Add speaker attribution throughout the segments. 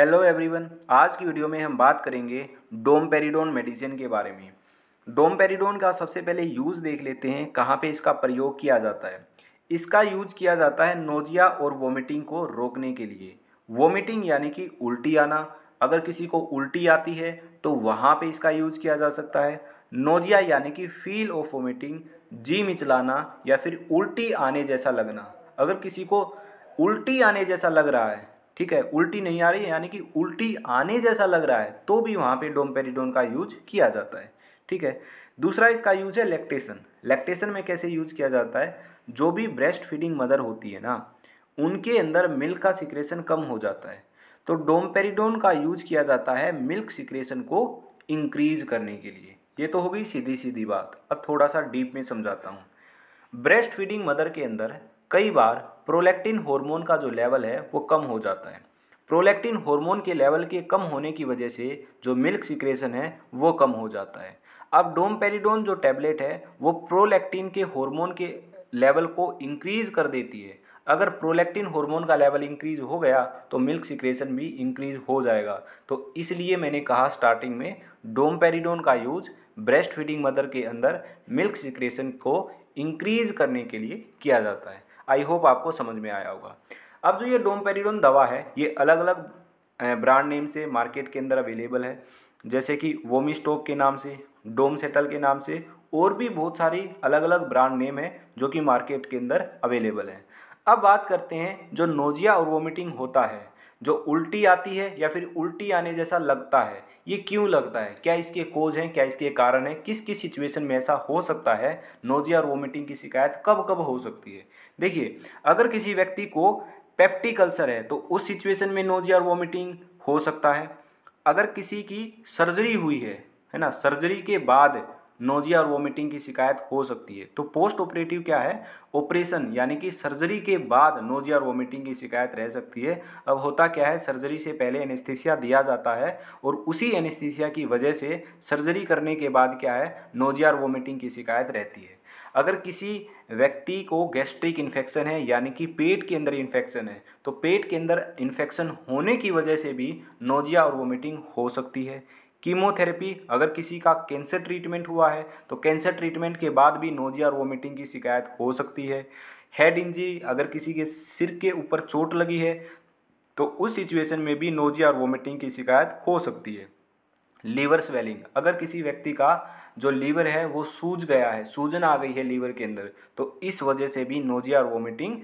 Speaker 1: hello everyone आज की video में हम बात करेंगे डोमपेरिडोन मेडिसिन के बारे में डोमपेरिडोन का सबसे पहले यूज़ देख लेते हैं कहाँ पे इसका प्रयोग किया जाता है इसका यूज किया जाता है नोजिया और वोमिटिंग को रोकने के लिए वोमिटिंग यानी कि उल्टी आना अगर किसी को उल्टी आती है तो वहाँ पर इसका यूज किया जा सकता है नोजिया यानी कि फील ऑफ वोमिटिंग जी मिचलाना या फिर उल्टी आने जैसा लगना अगर किसी को उल्टी आने जैसा लग रहा है ठीक है उल्टी नहीं आ रही यानी कि उल्टी आने जैसा लग रहा है तो भी वहाँ पे डोमपेरिडोन का यूज किया जाता है ठीक है दूसरा इसका यूज है लैक्टेशन लैक्टेशन में कैसे यूज किया जाता है जो भी ब्रेस्ट फीडिंग मदर होती है ना उनके अंदर मिल्क का सिक्रेशन कम हो जाता है तो डोमपेरिडोन का यूज किया जाता है मिल्क सिक्रेशन को इंक्रीज करने के लिए ये तो होगी सीधी सीधी बात अब थोड़ा सा डीप में समझाता हूँ ब्रेस्ट फीडिंग मदर के अंदर कई बार प्रोलैक्टिन हार्मोन का जो लेवल है वो कम हो जाता है प्रोलैक्टिन हार्मोन के लेवल के कम होने की वजह से जो मिल्क सिक्रेशन है वो कम हो जाता है अब डोमपेरिडोन जो टैबलेट है वो प्रोलैक्टिन के हार्मोन के लेवल को इंक्रीज़ कर देती है अगर प्रोलैक्टिन हार्मोन का लेवल इंक्रीज हो गया तो मिल्क सिक्रेशन भी इंक्रीज हो जाएगा तो इसलिए मैंने कहा स्टार्टिंग में डोमपेरिडोन का यूज ब्रेस्ट फीडिंग मदर के अंदर मिल्क सिक्रेशन को इंक्रीज करने के लिए किया जाता है आई होप आपको समझ में आया होगा अब जो ये डोमपेरिडोन दवा है ये अलग अलग ब्रांड नेम से मार्केट के अंदर अवेलेबल है जैसे कि वोमिस्टोप के नाम से डोम सेटल के नाम से और भी बहुत सारी अलग अलग ब्रांड नेम है जो कि मार्केट के अंदर अवेलेबल है अब बात करते हैं जो नोजिया और वोमिटिंग होता है जो उल्टी आती है या फिर उल्टी आने जैसा लगता है ये क्यों लगता है क्या इसके कोज हैं क्या इसके कारण हैं किस किस सिचुएशन में ऐसा हो सकता है नोजिया और वोमिटिंग की शिकायत कब कब हो सकती है देखिए अगर किसी व्यक्ति को पेप्टिक अल्सर है तो उस सिचुएशन में नोजिया और वोमिटिंग हो सकता है अगर किसी की सर्जरी हुई है है ना सर्जरी के बाद नोजिया और वोमिटिंग की शिकायत हो सकती है तो पोस्ट ऑपरेटिव क्या है ऑपरेशन यानी कि सर्जरी के बाद नोजिया और वोमिटिंग की शिकायत रह सकती है अब होता क्या है सर्जरी से पहले एनेस्थीसिया दिया जाता है और उसी एनेस्थीसिया की वजह से सर्जरी करने के बाद क्या है नोजिया और वोमिटिंग की शिकायत रहती है अगर किसी व्यक्ति को गैस्ट्रिक इन्फेक्शन है यानी कि पेट के अंदर इन्फेक्शन है तो पेट के अंदर इन्फेक्शन होने की वजह से भी नोजिया और वोमिटिंग हो सकती है कीमोथेरेपी अगर किसी का कैंसर ट्रीटमेंट हुआ है तो कैंसर ट्रीटमेंट के बाद भी नोजिया और वोमिटिंग की शिकायत हो सकती है हेड इंजरी अगर किसी के सिर के ऊपर चोट लगी है तो उस सिचुएशन में भी नोजिया और वोमिटिंग की शिकायत हो सकती है लीवर स्वेलिंग अगर किसी व्यक्ति का जो लीवर है वो सूज गया है सूजन आ गई है लीवर के अंदर तो इस वजह से भी नोजिया और वोमिटिंग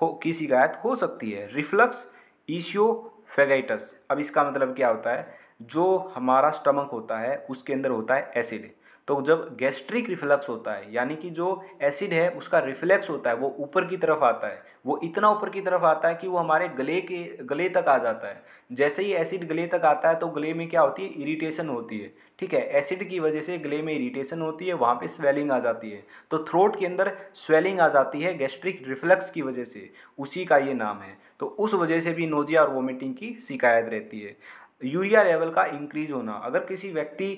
Speaker 1: हो की शिकायत हो सकती है रिफ्लक्स ईशियो फेगाइटस अब इसका मतलब क्या होता है जो हमारा स्टमक होता है उसके अंदर होता है एसिड तो जब गैस्ट्रिक रिफ्लक्स होता है यानी कि जो एसिड है उसका रिफ्लेक्स होता है वो ऊपर की तरफ आता है वो इतना ऊपर की तरफ आता है कि वो हमारे गले के गले तक आ जाता है जैसे ही एसिड गले तक आता है तो गले में क्या होती है इरिटेशन होती है ठीक है एसिड की वजह से गले में इरिटेशन होती है वहाँ पे स्वेलिंग आ जाती है तो थ्रोट के अंदर स्वेलिंग आ जाती है गैस्ट्रिक रिफ्लक्स की वजह से उसी का ये नाम है तो उस वजह से भी नोजिया और वोमिटिंग की शिकायत रहती है यूरिया लेवल का इंक्रीज होना अगर किसी व्यक्ति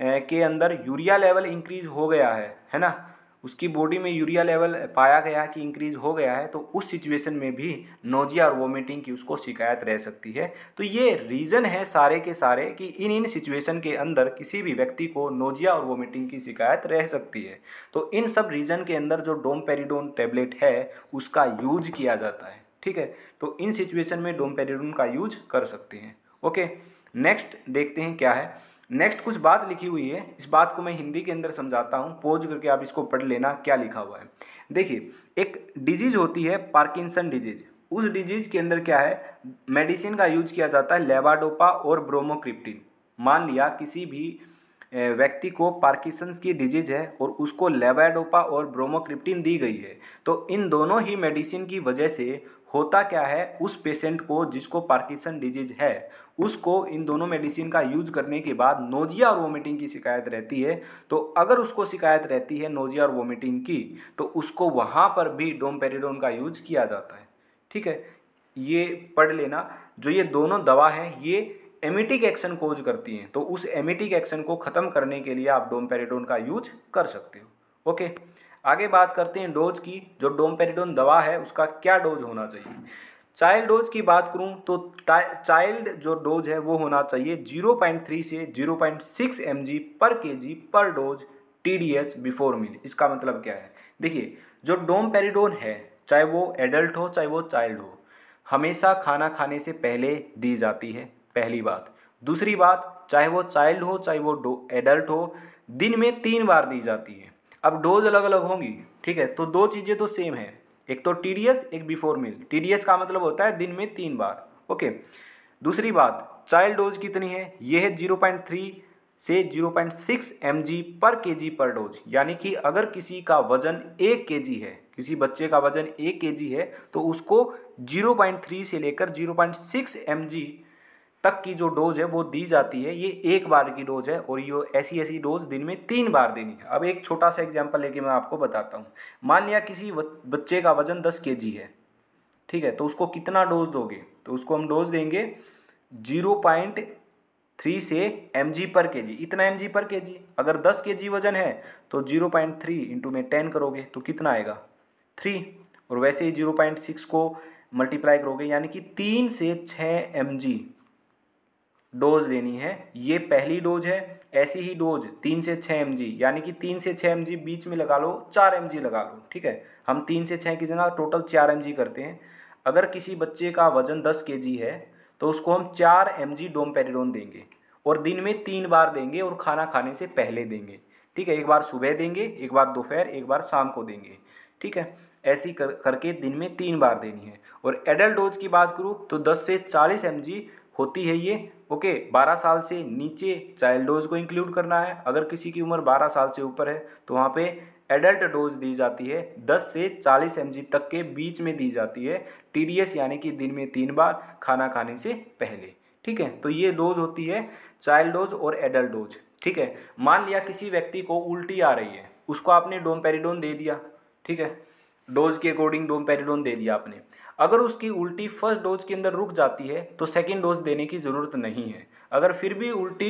Speaker 1: के अंदर यूरिया लेवल इंक्रीज हो गया है है ना उसकी बॉडी में यूरिया लेवल पाया गया है कि इंक्रीज हो गया है तो उस सिचुएशन में भी नोजिया और वोमिटिंग की उसको शिकायत रह सकती है तो ये रीज़न है सारे के सारे कि इन इन सिचुएशन के अंदर किसी भी व्यक्ति को नोजिया और वोमिटिंग की शिकायत रह सकती है तो इन सब रीज़न के अंदर जो डोमपेरिडोन टेबलेट है उसका यूज किया जाता है ठीक है तो इन सिचुएशन में डोमपेरिडोन का यूज कर सकते हैं ओके नेक्स्ट देखते हैं क्या है नेक्स्ट कुछ बात लिखी हुई है इस बात को मैं हिंदी के अंदर समझाता हूँ पोज करके आप इसको पढ़ लेना क्या लिखा हुआ है देखिए एक डिजीज़ होती है पार्किंसन डिजीज उस डिजीज़ के अंदर क्या है मेडिसिन का यूज किया जाता है लेवाडोपा और ब्रोमोक्रिप्टिन मान लिया किसी भी व्यक्ति को पार्किसंस की डिजीज है और उसको लेवाडोपा और ब्रोमोक्रिप्टिन दी गई है तो इन दोनों ही मेडिसिन की वजह से होता क्या है उस पेशेंट को जिसको पार्किसन डिजीज है उसको इन दोनों मेडिसिन का यूज करने के बाद नोजिया और वोमिटिंग की शिकायत रहती है तो अगर उसको शिकायत रहती है नोजिया और वोमिटिंग की तो उसको वहाँ पर भी डोमपेरिडोन का यूज किया जाता है ठीक है ये पढ़ लेना जो ये दोनों दवा हैं ये एमिटिक एक्शन कोज करती हैं तो उस एमिटिक एक्शन को ख़त्म करने के लिए आप डोमपेरिडोन का यूज कर सकते हो ओके आगे बात करते हैं डोज की जो डोमपेरिडोन दवा है उसका क्या डोज होना चाहिए चाइल्ड डोज की बात करूं तो चाइल्ड जो डोज है वो होना चाहिए 0.3 से 0.6 point per K per dose T D S before meal इसका मतलब क्या है देखिए जो डोम पेरीडोन है चाहे वो एडल्ट हो चाहे वो चाइल्ड हो हमेशा खाना खाने से पहले दी जाती है पहली बात दूसरी बात चाहे वो चाइल्ड हो चाहे वो एडल्ट हो दिन में तीन बार दी जाती है अब डोज अलग अलग होंगी ठीक है तो दो चीज़ें तो सेम है एक तो टी एक बिफोर मील टी का मतलब होता है दिन में तीन बार ओके दूसरी बात चाइल्ड डोज कितनी है यह है जीरो पॉइंट थ्री से zero point six M G per K जी पर डोज यानी कि अगर किसी का वजन एक के जी है किसी बच्चे का वजन एक के जी है तो उसको जीरो पॉइंट थ्री से लेकर zero point six M G तक की जो डोज है वो दी जाती है ये एक बार की डोज है और ये ऐसी ऐसी डोज दिन में तीन बार देनी है अब एक छोटा सा एग्जाम्पल लेके मैं आपको बताता हूँ मान लिया किसी बच्चे का वजन दस के है ठीक है तो उसको कितना डोज दोगे तो उसको हम डोज देंगे जीरो पॉइंट थ्री से एम जी पर के जी इतना एम जी पर के जी अगर दस के जी वजन है तो जीरो पॉइंट थ्री इंटू में टेन करोगे तो कितना आएगा थ्री और वैसे ही जीरो पॉइंट सिक्स को मल्टीप्लाई करोगे यानी कि तीन से छः एम जी डोज लेनी है ये पहली डोज है ऐसी ही डोज तीन से छः एम यानी कि तीन से छः एम बीच में लगा लो चार एम लगा लो ठीक है हम तीन से छः की जगह टोटल चार एम करते हैं अगर किसी बच्चे का वजन दस के है तो उसको हम चार एम जी डोमपेरिडोन देंगे और दिन में तीन बार देंगे और खाना खाने से पहले देंगे ठीक है एक बार सुबह देंगे एक बार दोपहर एक बार शाम को देंगे ठीक है ऐसी कर करके दिन में तीन बार देनी है और एडल्ट डोज की बात करूँ तो 10 से 40 एम होती है ये ओके बारह साल से नीचे चाइल्ड डोज को इंक्लूड करना है अगर किसी की उम्र बारह साल से ऊपर है तो वहाँ पे एडल्ट डोज दी जाती है 10 से 40 एम तक के बीच में दी जाती है टी यानी कि दिन में तीन बार खाना खाने से पहले ठीक है तो ये डोज होती है चाइल्ड डोज और एडल्ट डोज ठीक है मान लिया किसी व्यक्ति को उल्टी आ रही है उसको आपने डोमपेरिडोन दे दिया ठीक है डोज के अकॉर्डिंग डोमपेरिडोन दे दिया आपने अगर उसकी उल्टी फर्स्ट डोज के अंदर रुक जाती है तो सेकेंड डोज देने की ज़रूरत नहीं है अगर फिर भी उल्टी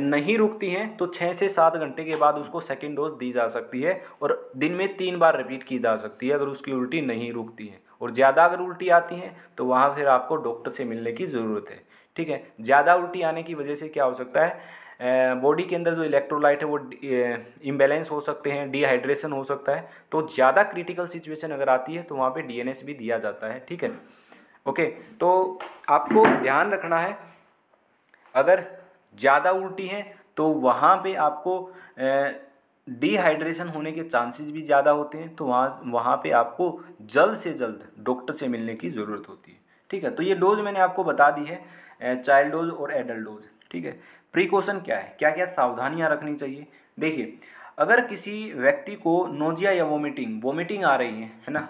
Speaker 1: नहीं रुकती है तो छः से सात घंटे के बाद उसको सेकेंड डोज दी जा सकती है और दिन में तीन बार रिपीट की जा सकती है अगर उसकी उल्टी नहीं रुकती है और ज़्यादा अगर उल्टी आती है तो वहाँ फिर आपको डॉक्टर से मिलने की ज़रूरत है ठीक है ज़्यादा उल्टी आने की वजह से क्या हो सकता है बॉडी के अंदर जो इलेक्ट्रोलाइट है वो इम्बेलेंस हो सकते हैं डिहाइड्रेशन हो सकता है तो ज़्यादा क्रिटिकल सिचुएशन अगर आती है तो वहाँ पे डीएनएस भी दिया जाता है ठीक है ओके तो आपको ध्यान रखना है अगर ज़्यादा उल्टी है तो वहाँ पे आपको डिहाइड्रेशन होने के चांसेस भी ज़्यादा होते हैं तो वहाँ वहाँ पे आपको जल्द से जल्द डॉक्टर से मिलने की ज़रूरत होती है ठीक है तो ये डोज मैंने आपको बता दी है चाइल्ड डोज और एडल्ट डोज ठीक है प्रिकॉशन क्या है क्या क्या सावधानियाँ रखनी चाहिए देखिए अगर किसी व्यक्ति को नोजिया या वोमिटिंग वोमिटिंग आ रही है है ना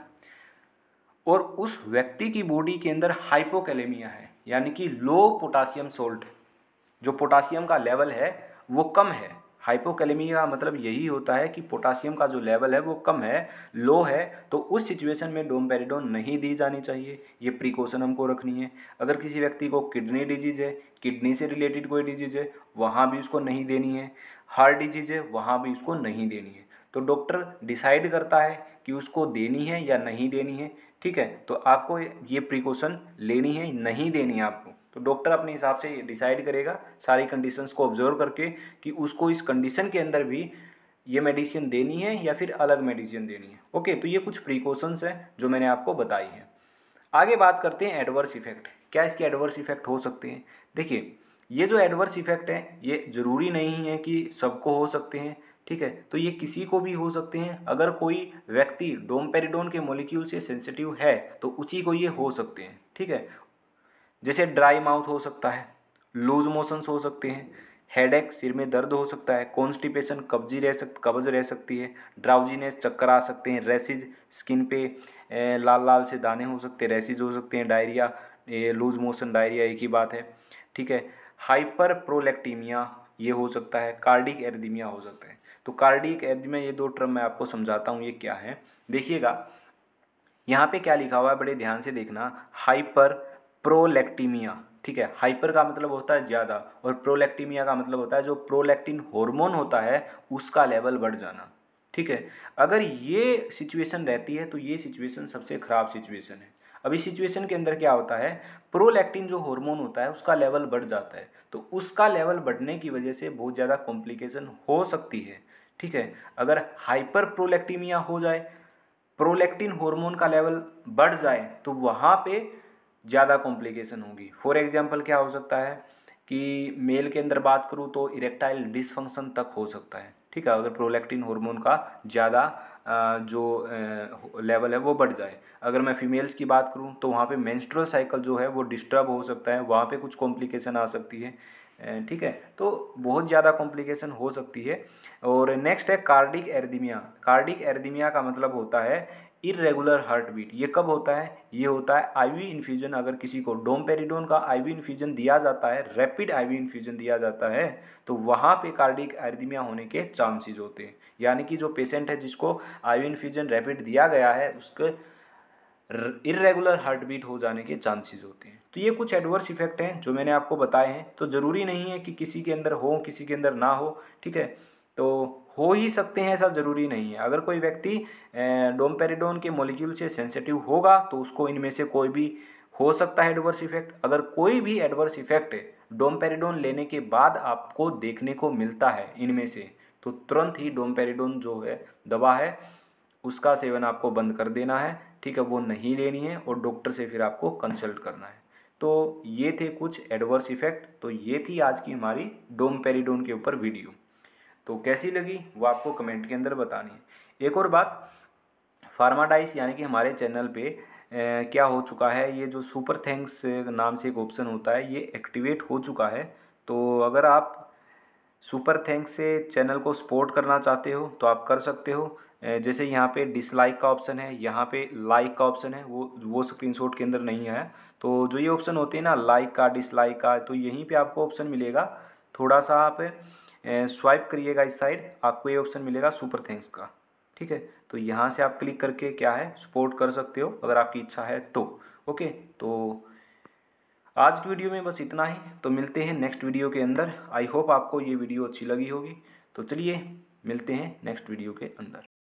Speaker 1: और उस व्यक्ति की बॉडी के अंदर हाइपोकैलेमिया है यानी कि लो पोटासियम सोल्ट जो पोटासियम का लेवल है वो कम है हाइपोकैलेमिया का मतलब यही होता है कि पोटासियम का जो लेवल है वो कम है लो है तो उस सिचुएशन में डोमपेरिडोन नहीं दी जानी चाहिए ये प्रिकॉशन हमको रखनी है अगर किसी व्यक्ति को किडनी डिजीज है किडनी से रिलेटेड कोई डिजीज है वहाँ भी उसको नहीं देनी है हार्ट डिजीज है वहाँ भी उसको नहीं देनी है तो डॉक्टर डिसाइड करता है कि उसको देनी है या नहीं देनी है ठीक है तो आपको ये प्रिकॉशन लेनी है नहीं देनी है आपको तो डॉक्टर अपने हिसाब से डिसाइड करेगा सारी कंडीशंस को ऑब्जर्व करके कि उसको इस कंडीशन के अंदर भी ये मेडिसिन देनी है या फिर अलग मेडिसिन देनी है ओके तो ये कुछ प्रिकॉशंस हैं जो मैंने आपको बताई हैं आगे बात करते हैं एडवर्स इफेक्ट क्या इसके एडवर्स इफेक्ट हो सकते हैं देखिए ये जो एडवर्स इफेक्ट हैं ये ज़रूरी नहीं है कि सबको हो सकते हैं ठीक है तो ये किसी को भी हो सकते हैं अगर कोई व्यक्ति डोमपेरिडोन के मोलिक्यूल से सेंसिटिव है तो उसी को ये हो सकते हैं ठीक है जैसे ड्राई माउथ हो सकता है लूज मोशंस हो सकते हैं हेडेक सिर में दर्द हो सकता है कॉन्स्टिपेशन कब्जी रह सक कब्ज रह सकती है ड्राउजीनेस चक्कर आ सकते हैं रेसिज स्किन पे ए, लाल लाल से दाने हो सकते हैं रेसिज हो सकते हैं डायरिया लूज मोशन डायरिया एक ही बात है ठीक है हाइपर प्रोलेक्टीमिया ये हो सकता है कार्डिक एरिदमिया हो सकता है तो कार्डिक एरिदमिया ये दो टर्म मैं आपको समझाता हूँ ये क्या है देखिएगा यहाँ पे क्या लिखा हुआ है बड़े ध्यान से देखना हाइपर प्रोलेक्टीमिया ठीक है हाइपर का मतलब होता है ज़्यादा और प्रोलेक्टीमिया का मतलब होता है जो प्रोलेक्टिन हार्मोन होता है उसका लेवल बढ़ जाना ठीक है अगर ये सिचुएशन रहती है तो ये सिचुएशन सबसे ख़राब सिचुएशन है अभी सिचुएशन के अंदर क्या होता है प्रोलैक्टिन जो हार्मोन होता है उसका लेवल बढ़ जाता है तो उसका लेवल बढ़ने की वजह से बहुत ज़्यादा कॉम्प्लिकेशन हो सकती है ठीक है अगर हाइपर प्रोलैक्टीमिया हो जाए प्रोलैक्टिन हार्मोन का लेवल बढ़ जाए तो वहाँ पे ज़्यादा कॉम्प्लिकेशन होगी फॉर एग्जाम्पल क्या हो सकता है कि मेल के अंदर बात करूँ तो इरेक्टाइल डिसफंक्शन तक हो सकता है ठीक है अगर प्रोलैक्टिन हार्मोन का ज़्यादा जो लेवल है वो बढ़ जाए अगर मैं फीमेल्स की बात करूँ तो वहाँ पे मेंस्ट्रुअल साइकिल जो है वो डिस्टर्ब हो सकता है वहाँ पे कुछ कॉम्प्लिकेशन आ सकती है ठीक है तो बहुत ज़्यादा कॉम्प्लिकेशन हो सकती है और नेक्स्ट है कार्डिक एरिदिमिया कार्डिक एरिदिमिया का मतलब होता है इरेगुलर हार्ट बीट ये कब होता है ये होता है आईवी इन्फ्यूजन अगर किसी को डोमपेरिडोन का आईवी इन्फ्यूजन दिया जाता है रैपिड आईवी इन्फ्यूजन दिया जाता है तो वहाँ पे कार्डिक एरिदमिया होने के चांसेस होते हैं यानी कि जो पेशेंट है जिसको आईवी इन्फ्यूजन रैपिड दिया गया है उसके इरेगुलर हार्ट बीट हो जाने के चांसेज होते हैं तो ये कुछ एडवर्स इफेक्ट हैं जो मैंने आपको बताए हैं तो ज़रूरी नहीं है कि किसी के अंदर हो किसी के अंदर ना हो ठीक है तो हो ही सकते हैं ऐसा ज़रूरी नहीं है अगर कोई व्यक्ति डोमपेरिडोन के मोलिक्यूल से सेंसिटिव होगा तो उसको इनमें से कोई भी हो सकता है एडवर्स इफेक्ट अगर कोई भी एडवर्स इफेक्ट डोमपेरिडोन लेने के बाद आपको देखने को मिलता है इनमें से तो तुरंत ही डोमपेरिडोन जो है दवा है उसका सेवन आपको बंद कर देना है ठीक है वो नहीं लेनी है और डॉक्टर से फिर आपको कंसल्ट करना है तो ये थे कुछ एडवर्स इफेक्ट तो ये थी आज की हमारी डोमपेरिडोन के ऊपर वीडियो तो कैसी लगी वो आपको कमेंट के अंदर बतानी है एक और बात फार्माडाइस यानी कि हमारे चैनल पे ए, क्या हो चुका है ये जो सुपर थैंक्स नाम से एक ऑप्शन होता है ये एक्टिवेट हो चुका है तो अगर आप सुपर थैंक्स से चैनल को सपोर्ट करना चाहते हो तो आप कर सकते हो जैसे यहाँ पे डिसलाइक का ऑप्शन है यहाँ पे लाइक का ऑप्शन है वो वो स्क्रीनशॉट के अंदर नहीं आया तो जो ये ऑप्शन होते हैं ना लाइक का डिसलाइक का तो यहीं पे आपको ऑप्शन मिलेगा थोड़ा सा आप स्वाइप करिएगा इस साइड आपको ये ऑप्शन मिलेगा सुपर थैंक्स का ठीक है तो यहाँ से आप क्लिक करके क्या है सपोर्ट कर सकते हो अगर आपकी इच्छा है तो ओके तो आज की वीडियो में बस इतना ही तो मिलते हैं नेक्स्ट वीडियो के अंदर आई होप आपको ये वीडियो अच्छी लगी होगी तो चलिए मिलते हैं नेक्स्ट वीडियो के अंदर